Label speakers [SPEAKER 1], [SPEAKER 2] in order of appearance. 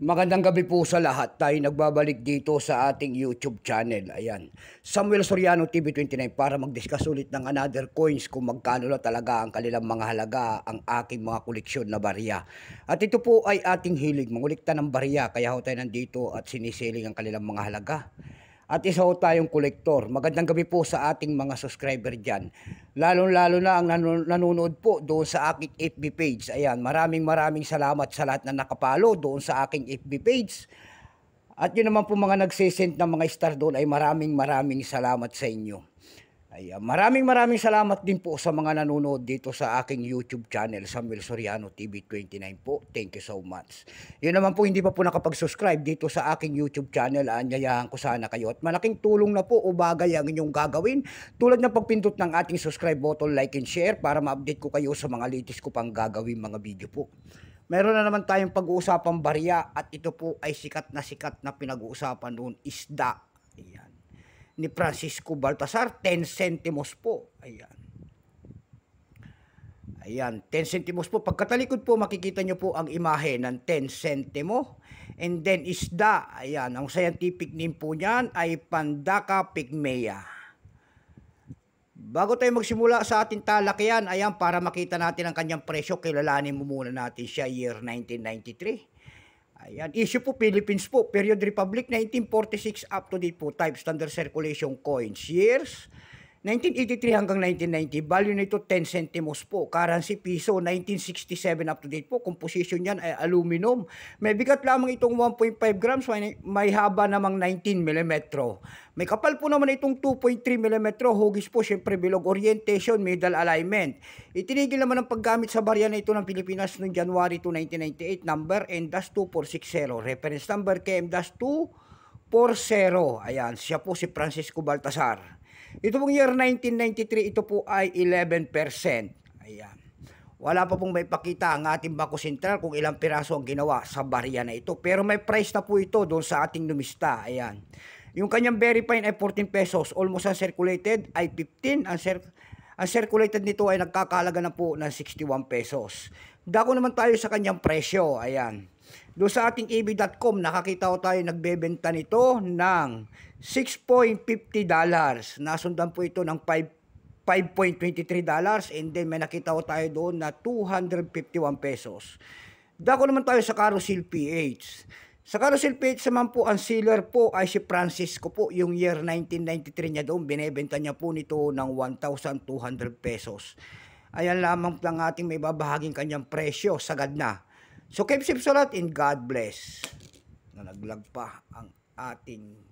[SPEAKER 1] Magandang gabi po sa lahat. Tayo nagbabalik dito sa ating YouTube channel. Ayan. Samuel Soriano TV29 para mag-discuss ulit ng another coins kung magkano na talaga ang kanilang mga halaga ang aking mga koleksyon na barya. At ito po ay ating hilig, mangulikta ng barya. Kaya ho tayo nandito at sinisiling ang kanilang mga halaga at isa ho tayong kolektor. Magandang gabi po sa ating mga subscriber dyan. Lalo-lalo na ang nanonood po doon sa aking FB page. Ayan, maraming maraming salamat sa lahat na nakapalo doon sa aking FB page. At yun naman po mga nagsisend ng mga star doon ay maraming maraming salamat sa inyo. Ay, ah, maraming maraming salamat din po sa mga nanonood dito sa aking YouTube channel, Samuel Soriano TV 29 po. Thank you so much. Yun naman po, hindi pa po nakapag-subscribe dito sa aking YouTube channel. Ah, anyayahan ko sana kayo. At malaking tulong na po o bagay ang inyong gagawin. Tulad ng pagpindot ng ating subscribe button, like and share para ma-update ko kayo sa mga latest ko pang gagawin mga video po. Meron na naman tayong pag-uusapang barya at ito po ay sikat na sikat na pinag-uusapan noon, isda. Ayan ni Francisco Baltasar, 10 centimos po. Ayan. Ayan, 10 centimos po. Pagkatalikod po, makikita nyo po ang imahe ng 10 centimo. And then isda. Ayan, ang scientific name po niyan ay Pandaca pygmea. Bago tayo magsimula sa ating talakyan, ayan, para makita natin ang kanyang presyo, kilalanin mo muna natin siya year 1993. Ayan, issue po Philippines po, period Republic 1946 up to date po, type standard circulation coins, years, 1983 hanggang 1990, value nito 10 centimos po. Currency piso, 1967 up to date po. Composition yan ay aluminum. May bigat lamang itong 1.5 grams, may, may haba namang 19 mm. May kapal po naman itong 2.3 mm. Hugis po, syempre bilog orientation, middle alignment. Itinigil naman ang paggamit sa barya na ito ng Pilipinas noong January 2, 1998, number N-2460. Reference number KM-240. Ayan, siya po si Francisco Baltasar. Ito pong year 1993, ito po ay 11%. Ayan. Wala pa pong may pakita ang ating bako Sentral kung ilang piraso ang ginawa sa barya na ito. Pero may price na po ito doon sa ating numista. Ayan. Yung kanyang verifying ay 14 pesos. Almost ang circulated ay 15. Ang, cir ang circulated nito ay nagkakahalaga na po ng 61 pesos. Dako naman tayo sa kanyang presyo. Ayan. Do sa ating ebi.com, nakakita ko tayo nagbebenta nito ng 6.50 dollars. Nasundan po ito ng 5 5.23 dollars and then may nakita ko tayo doon na 251 pesos. Dako naman tayo sa Carousel PH. Sa Carousel PH naman po, ang seller po ay si Francisco po. Yung year 1993 niya doon, binebenta niya po nito ng 1,200 pesos. Ayan lamang lang ating may babahaging kanyang presyo, sagad na. So keep safe sa and God bless. Na naglag ang ating